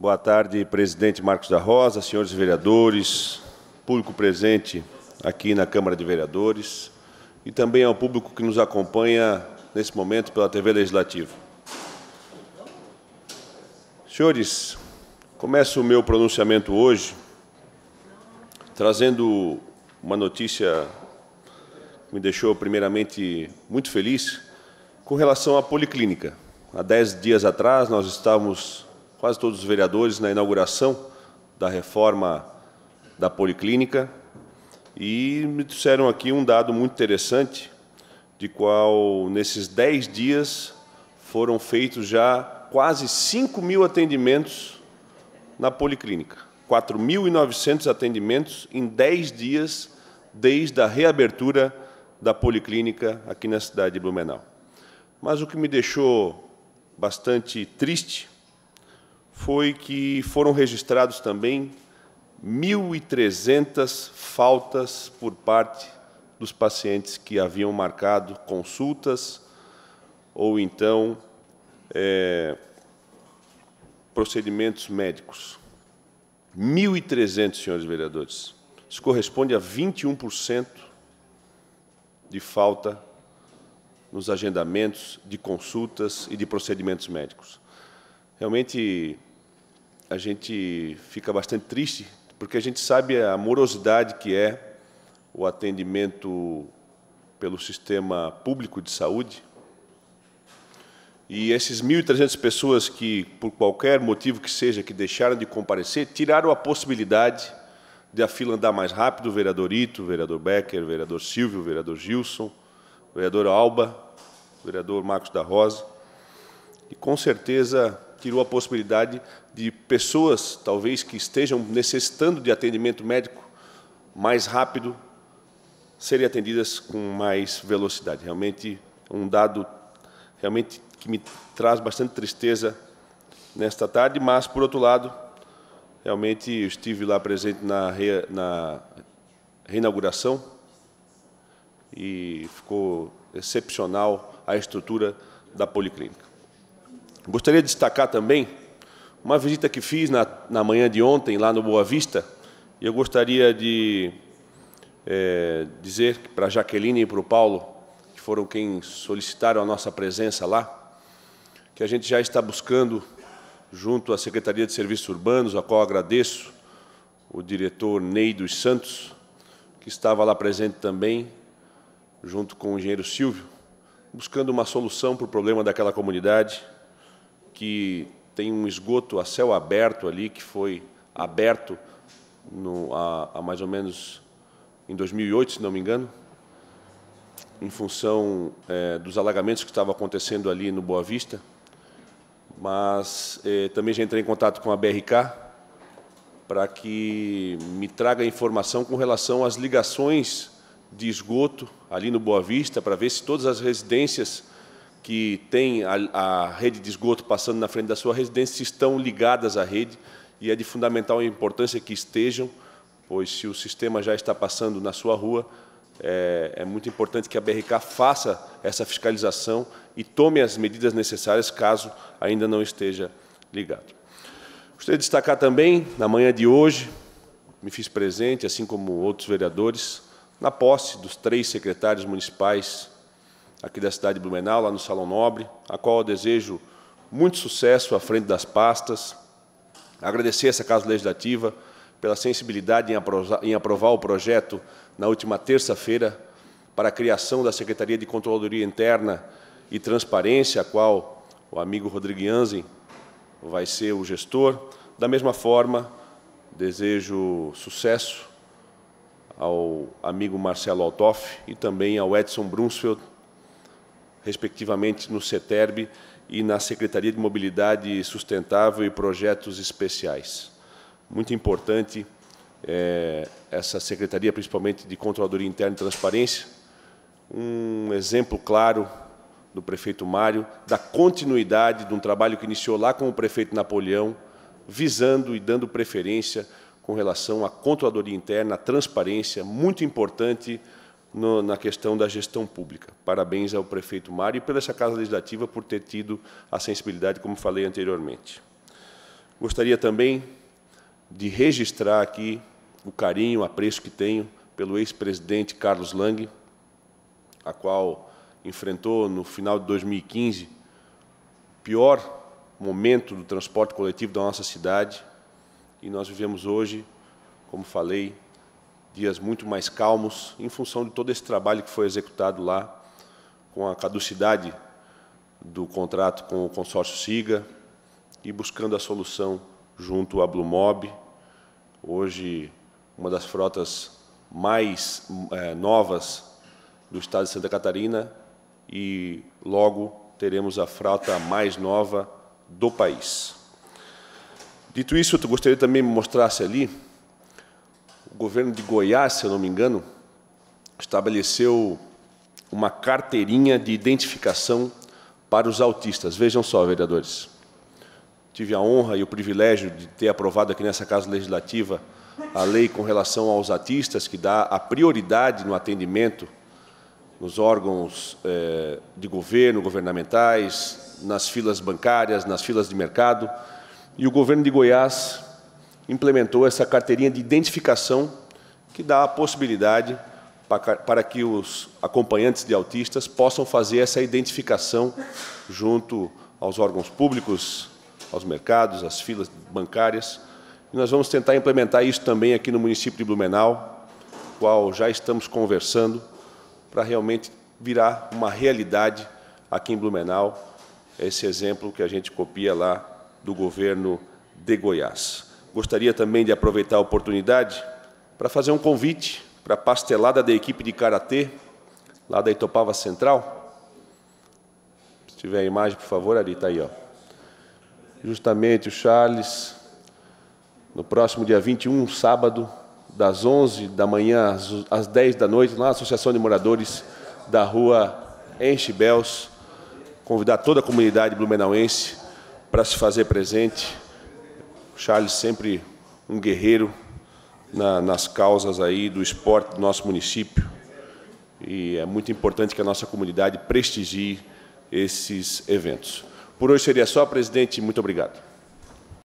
Boa tarde, presidente Marcos da Rosa, senhores vereadores, público presente aqui na Câmara de Vereadores e também ao público que nos acompanha nesse momento pela TV Legislativa. Senhores, começo o meu pronunciamento hoje trazendo uma notícia que me deixou primeiramente muito feliz com relação à policlínica. Há dez dias atrás nós estávamos quase todos os vereadores na inauguração da reforma da Policlínica e me disseram aqui um dado muito interessante, de qual, nesses 10 dias, foram feitos já quase 5 mil atendimentos na Policlínica. 4.900 atendimentos em 10 dias desde a reabertura da Policlínica aqui na cidade de Blumenau. Mas o que me deixou bastante triste foi que foram registrados também 1.300 faltas por parte dos pacientes que haviam marcado consultas ou então é, procedimentos médicos. 1.300, senhores vereadores. Isso corresponde a 21% de falta nos agendamentos de consultas e de procedimentos médicos. Realmente a gente fica bastante triste, porque a gente sabe a morosidade que é o atendimento pelo sistema público de saúde. E esses 1.300 pessoas que, por qualquer motivo que seja, que deixaram de comparecer, tiraram a possibilidade de a fila andar mais rápido, vereador Ito, vereador Becker, vereador Silvio, vereador Gilson, vereador Alba, vereador Marcos da Rosa. E, com certeza, tirou a possibilidade de pessoas, talvez, que estejam necessitando de atendimento médico mais rápido, serem atendidas com mais velocidade. Realmente, é um dado realmente que me traz bastante tristeza nesta tarde, mas, por outro lado, realmente eu estive lá presente na, re, na reinauguração e ficou excepcional a estrutura da Policlínica. Gostaria de destacar também uma visita que fiz na, na manhã de ontem, lá no Boa Vista, e eu gostaria de é, dizer para a Jaqueline e para o Paulo, que foram quem solicitaram a nossa presença lá, que a gente já está buscando, junto à Secretaria de Serviços Urbanos, a qual agradeço, o diretor Ney dos Santos, que estava lá presente também, junto com o engenheiro Silvio, buscando uma solução para o problema daquela comunidade, que tem um esgoto a céu aberto ali, que foi aberto no, a, a mais ou menos em 2008, se não me engano, em função é, dos alagamentos que estavam acontecendo ali no Boa Vista. Mas é, também já entrei em contato com a BRK para que me traga informação com relação às ligações de esgoto ali no Boa Vista, para ver se todas as residências que tem a, a, rede de esgoto passando na frente da sua residência estão ligadas à rede e é de fundamental importância que estejam, pois se o sistema já está passando na sua rua, é, é muito importante que a BRK faça essa fiscalização e tome as medidas necessárias caso ainda não esteja ligado. Gostaria de destacar também, na manhã de hoje, me fiz presente, assim como outros vereadores, na posse dos três secretários municipais aqui da cidade de Blumenau, lá no Salão Nobre, a qual eu desejo muito sucesso à frente das pastas. Agradecer essa Casa Legislativa pela sensibilidade em aprovar, em aprovar o projeto na última terça-feira para a criação da Secretaria de Controladoria Interna e Transparência, a qual o amigo Rodrigo Anzen vai ser o gestor. Da mesma forma, desejo sucesso ao amigo Marcelo Altoff e também ao Edson Brunsfeld, respectivamente no CETERB e na Secretaria de Mobilidade Sustentável e Projetos Especiais. Muito importante é, essa Secretaria, principalmente de Controladoria Interna e Transparência, um exemplo claro do prefeito Mário, da continuidade de um trabalho que iniciou lá com o prefeito Napoleão, visando e dando preferência com relação à controladoria interna, à transparência, muito importante no, na questão da gestão pública. Parabéns ao prefeito Mário e pela essa Casa Legislativa por ter tido a sensibilidade, como falei anteriormente. Gostaria também de registrar aqui o carinho, o apreço que tenho pelo ex-presidente Carlos Lang, a qual enfrentou no final de 2015 o pior momento do transporte coletivo da nossa cidade e nós vivemos hoje, como falei, dias muito mais calmos, em função de todo esse trabalho que foi executado lá, com a caducidade do contrato com o consórcio SIGA e buscando a solução junto à Blumob, hoje uma das frotas mais é, novas do estado de Santa Catarina e logo teremos a frota mais nova do país. Dito isso, eu gostaria também de mostrar ali governo de Goiás, se eu não me engano, estabeleceu uma carteirinha de identificação para os autistas. Vejam só, vereadores. Tive a honra e o privilégio de ter aprovado aqui nessa Casa Legislativa a lei com relação aos autistas, que dá a prioridade no atendimento nos órgãos eh, de governo, governamentais, nas filas bancárias, nas filas de mercado. E o governo de Goiás implementou essa carteirinha de identificação que dá a possibilidade para que os acompanhantes de autistas possam fazer essa identificação junto aos órgãos públicos, aos mercados, às filas bancárias. E nós vamos tentar implementar isso também aqui no município de Blumenau, qual já estamos conversando, para realmente virar uma realidade aqui em Blumenau, esse exemplo que a gente copia lá do governo de Goiás gostaria também de aproveitar a oportunidade para fazer um convite para a pastelada da equipe de Karatê, lá da Itopava Central. Se tiver a imagem, por favor, ali está aí. Ó. Justamente o Charles, no próximo dia 21, sábado, das 11 da manhã às 10 da noite, na Associação de Moradores da Rua Enchibels, Convidar toda a comunidade blumenauense para se fazer presente Charles sempre um guerreiro na, nas causas aí do esporte do nosso município. E é muito importante que a nossa comunidade prestigie esses eventos. Por hoje seria só, presidente. Muito obrigado.